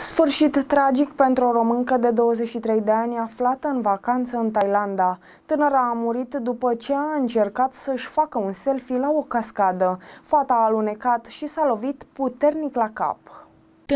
Sfârșit tragic pentru o româncă de 23 de ani aflată în vacanță în Thailanda. Tânăra a murit după ce a încercat să-și facă un selfie la o cascadă. Fata a alunecat și s-a lovit puternic la cap.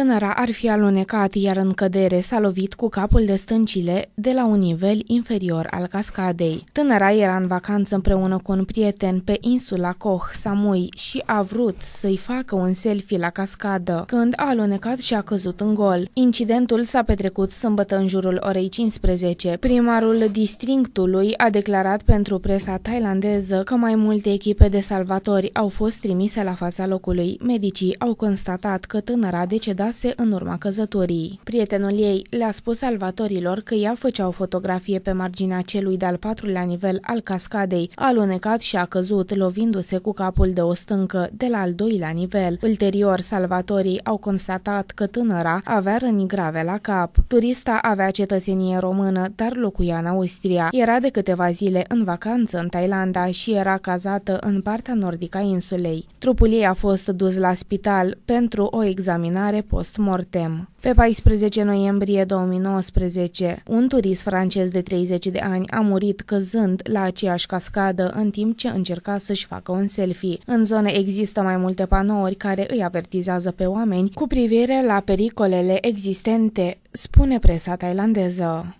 Tânăra ar fi alunecat, iar în cădere s-a lovit cu capul de stâncile de la un nivel inferior al cascadei. Tânăra era în vacanță împreună cu un prieten pe insula Koh, Samui, și a vrut să-i facă un selfie la cascadă, când a alunecat și a căzut în gol. Incidentul s-a petrecut sâmbătă în jurul orei 15. Primarul districtului a declarat pentru presa thailandeză că mai multe echipe de salvatori au fost trimise la fața locului. Medicii au constatat că tânăra a decedat degradase în urma căzătorii. Prietenul ei le-a spus salvatorilor că ea făcea o fotografie pe marginea celui de-al patrulea nivel al cascadei, a alunecat și a căzut, lovindu-se cu capul de o stâncă de la al doilea nivel. Ulterior, salvatorii au constatat că tânăra avea răni grave la cap. Turista avea cetățenie română, dar locuia în Austria. Era de câteva zile în vacanță în Thailanda și era cazată în partea nordică a insulei. Trupul ei a fost dus la spital pentru o examinare post-mortem. Pe 14 noiembrie 2019, un turist francez de 30 de ani a murit căzând la aceeași cascadă în timp ce încerca să-și facă un selfie. În zonă există mai multe panouri care îi avertizează pe oameni cu privire la pericolele existente, spune presa tailandeză.